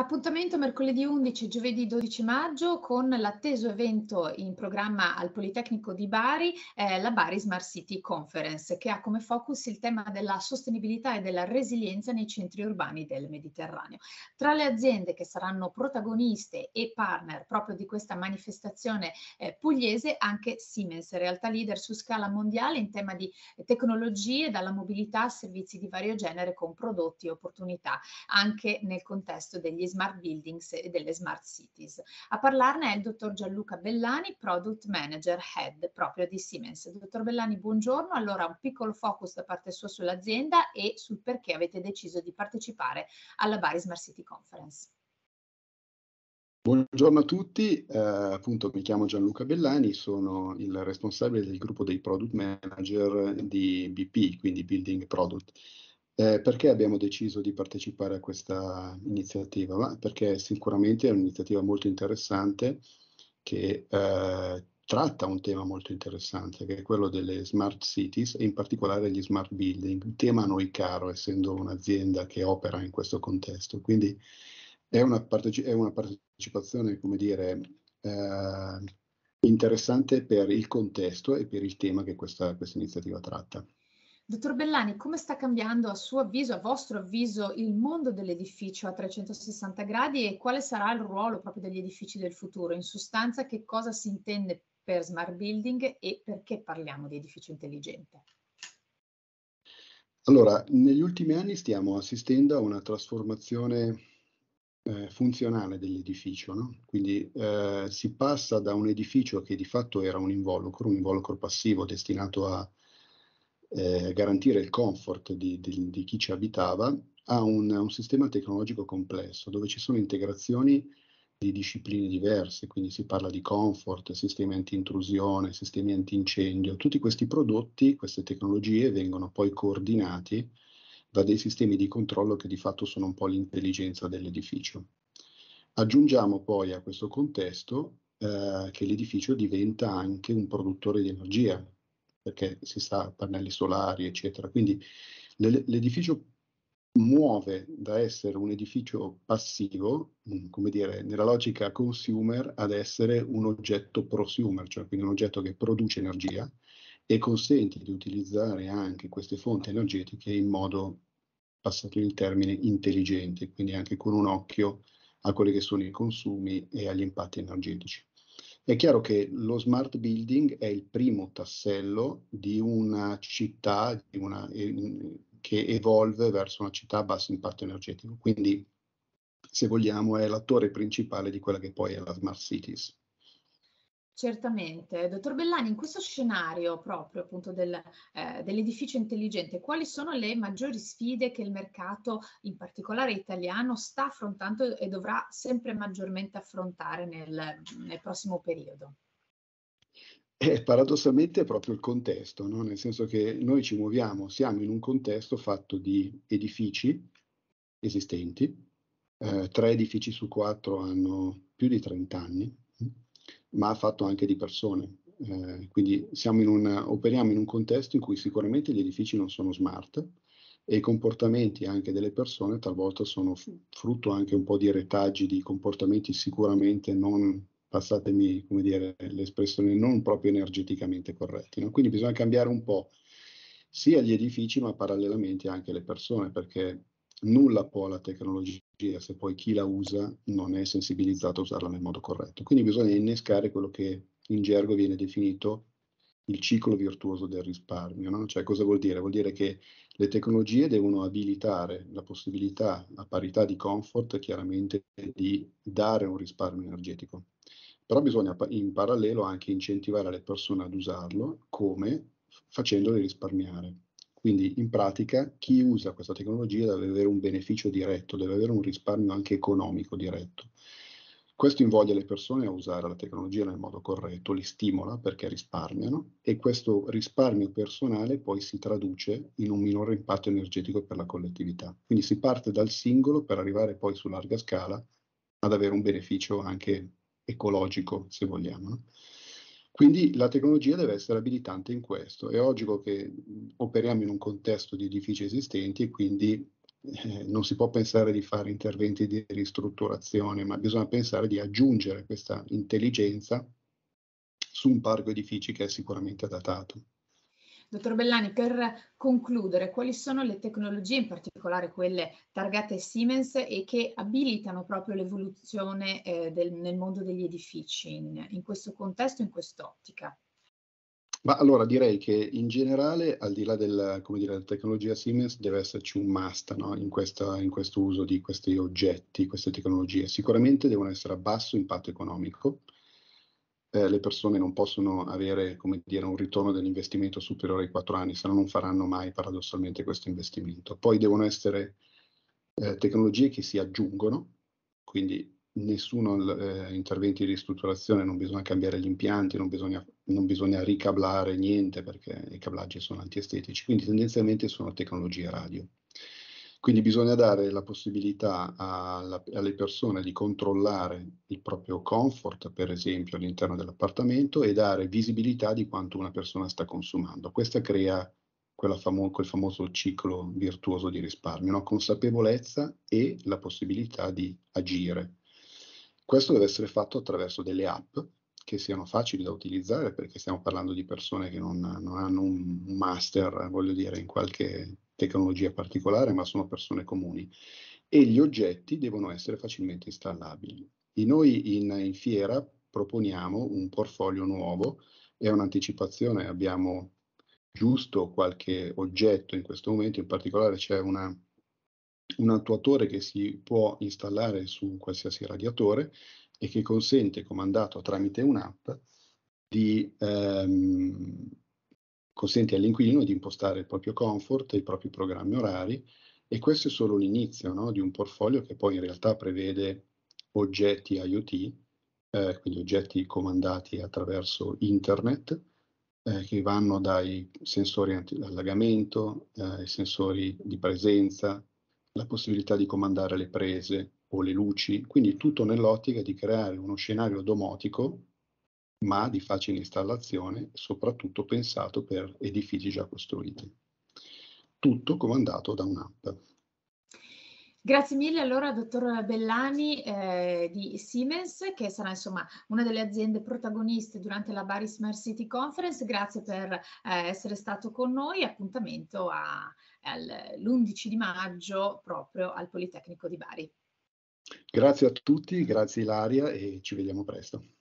Appuntamento mercoledì 11 e giovedì 12 maggio con l'atteso evento in programma al Politecnico di Bari, eh, la Bari Smart City Conference, che ha come focus il tema della sostenibilità e della resilienza nei centri urbani del Mediterraneo. Tra le aziende che saranno protagoniste e partner proprio di questa manifestazione eh, pugliese anche Siemens, realtà leader su scala mondiale in tema di tecnologie, dalla mobilità a servizi di vario genere con prodotti e opportunità anche nel contesto degli smart buildings e delle smart cities. A parlarne è il dottor Gianluca Bellani, product manager head proprio di Siemens. Dottor Bellani, buongiorno. Allora, un piccolo focus da parte sua sull'azienda e sul perché avete deciso di partecipare alla Bari Smart City Conference. Buongiorno a tutti, eh, appunto mi chiamo Gianluca Bellani, sono il responsabile del gruppo dei product manager di BP, quindi Building Product. Eh, perché abbiamo deciso di partecipare a questa iniziativa? Ma perché sicuramente è un'iniziativa molto interessante che eh, tratta un tema molto interessante, che è quello delle smart cities e in particolare gli smart building, un tema a noi caro, essendo un'azienda che opera in questo contesto. Quindi è una, parteci- è una partecipazione, come dire, eh, interessante per il contesto e per il tema che questa, questa iniziativa tratta. Dottor Bellani, come sta cambiando a suo avviso, a vostro avviso, il mondo dell'edificio a 360 gradi e quale sarà il ruolo proprio degli edifici del futuro? In sostanza, che cosa si intende per smart building e perché parliamo di edificio intelligente? Allora, negli ultimi anni stiamo assistendo a una trasformazione eh, funzionale dell'edificio, no? quindi eh, si passa da un edificio che di fatto era un involucro, un involucro passivo destinato a eh, garantire il comfort di, di, di, chi ci abitava, ha un, un, sistema tecnologico complesso dove ci sono integrazioni di discipline diverse, quindi si parla di comfort, sistemi anti-intrusione, sistemi antincendio, tutti questi prodotti, queste tecnologie vengono poi coordinati da dei sistemi di controllo che di fatto sono un po' l'intelligenza dell'edificio. Aggiungiamo poi a questo contesto eh, che l'edificio diventa anche un produttore di energia, perché si sa pannelli solari, eccetera. Quindi l'edificio muove da essere un edificio passivo, mm, come dire, nella logica consumer, ad essere un oggetto prosumer, cioè quindi un oggetto che produce energia e consente di utilizzare anche queste fonti energetiche in modo, passato il termine, intelligente, quindi anche con un occhio a quelli che sono i consumi e agli impatti energetici. È chiaro che lo smart building è il primo tassello di una città di una, eh, che evolve verso una città a basso impatto energetico, quindi se vogliamo è l'attore principale di quella che poi è la smart cities. Certamente. Dottor Bellani, in questo scenario proprio appunto del, eh, dell'edificio intelligente, quali sono le maggiori sfide che il mercato, in particolare italiano, sta affrontando e dovrà sempre maggiormente affrontare nel, nel prossimo periodo? Eh, paradossalmente è proprio il contesto, no? nel senso che noi ci muoviamo, siamo in un contesto fatto di edifici esistenti, eh, tre edifici su quattro hanno più di 30 anni, ma ha fatto anche di persone. Eh, quindi in un, operiamo in un contesto in cui sicuramente gli edifici non sono smart e i comportamenti anche delle persone talvolta sono frutto anche un po' di retaggi, di comportamenti sicuramente non, passatemi come dire, l'espressione, non proprio energeticamente corretti. No? Quindi bisogna cambiare un po' sia gli edifici ma parallelamente anche le persone perché nulla può la tecnologia se poi chi la usa non è sensibilizzato a usarla nel modo corretto. Quindi bisogna innescare quello che in gergo viene definito il ciclo virtuoso del risparmio. No? Cioè cosa vuol dire? Vuol dire che le tecnologie devono abilitare la possibilità, a parità di comfort, chiaramente di dare un risparmio energetico. Però bisogna in parallelo anche incentivare le persone ad usarlo come facendole risparmiare. Quindi in pratica chi usa questa tecnologia deve avere un beneficio diretto, deve avere un risparmio anche economico diretto. Questo invoglia le persone a usare la tecnologia nel modo corretto, li stimola perché risparmiano e questo risparmio personale poi si traduce in un minore impatto energetico per la collettività. Quindi si parte dal singolo per arrivare poi su larga scala ad avere un beneficio anche ecologico, se vogliamo. Quindi la tecnologia deve essere abilitante in questo. È logico che operiamo in un contesto di edifici esistenti e quindi eh, non si può pensare di fare interventi di ristrutturazione, ma bisogna pensare di aggiungere questa intelligenza su un parco edifici che è sicuramente datato. Dottor Bellani, per concludere, quali sono le tecnologie, in particolare quelle targate Siemens e che abilitano proprio l'evoluzione eh, del, nel mondo degli edifici in, in questo contesto, in quest'ottica? Ma allora direi che in generale, al di là della, dire, della tecnologia Siemens, deve esserci un must no? in, questa, in, questo uso di questi oggetti, queste tecnologie. Sicuramente devono essere a basso impatto economico, eh, le persone non possono avere dire, un ritorno dell'investimento superiore ai 4 anni, se no non faranno mai paradossalmente questo investimento. Poi devono essere eh, tecnologie che si aggiungono, quindi nessuno eh, interventi di ristrutturazione, non bisogna cambiare gli impianti, non bisogna, non bisogna ricablare niente perché i cablaggi sono antiestetici, quindi tendenzialmente sono tecnologie radio. Quindi bisogna dare la possibilità alla, alle persone di controllare il proprio comfort, per esempio, all'interno dell'appartamento e dare visibilità di quanto una persona sta consumando. Questa crea famo- quel famoso ciclo virtuoso di risparmio, no? consapevolezza e la possibilità di agire. Questo deve essere fatto attraverso delle app che siano facili da utilizzare perché stiamo parlando di persone che non, non hanno un master, voglio dire, in qualche tecnologia particolare, ma sono persone comuni. E gli oggetti devono essere facilmente installabili. E noi in, in fiera proponiamo un portfolio nuovo, è un'anticipazione, abbiamo giusto qualche oggetto in questo momento, in particolare c'è una, un attuatore che si può installare su qualsiasi radiatore e che consente, comandato tramite un'app, di ehm, consente all'inquilino di impostare il proprio comfort, i propri programmi orari e questo è solo l'inizio no, di un portfolio che poi in realtà prevede oggetti IoT, eh, quindi oggetti comandati attraverso internet, eh, che vanno dai sensori antiallagamento, eh, sensori di presenza, la possibilità di comandare le prese o le luci, quindi tutto nell'ottica di creare uno scenario domotico ma di facile installazione, soprattutto pensato per edifici già costruiti. Tutto comandato da un'app. Grazie mille allora dottor Bellani eh, di Siemens che sarà insomma una delle aziende protagoniste durante la Bari Smart City Conference. Grazie per eh, essere stato con noi. Appuntamento all'11 di maggio proprio al Politecnico di Bari. Grazie a tutti, grazie Ilaria e ci vediamo presto.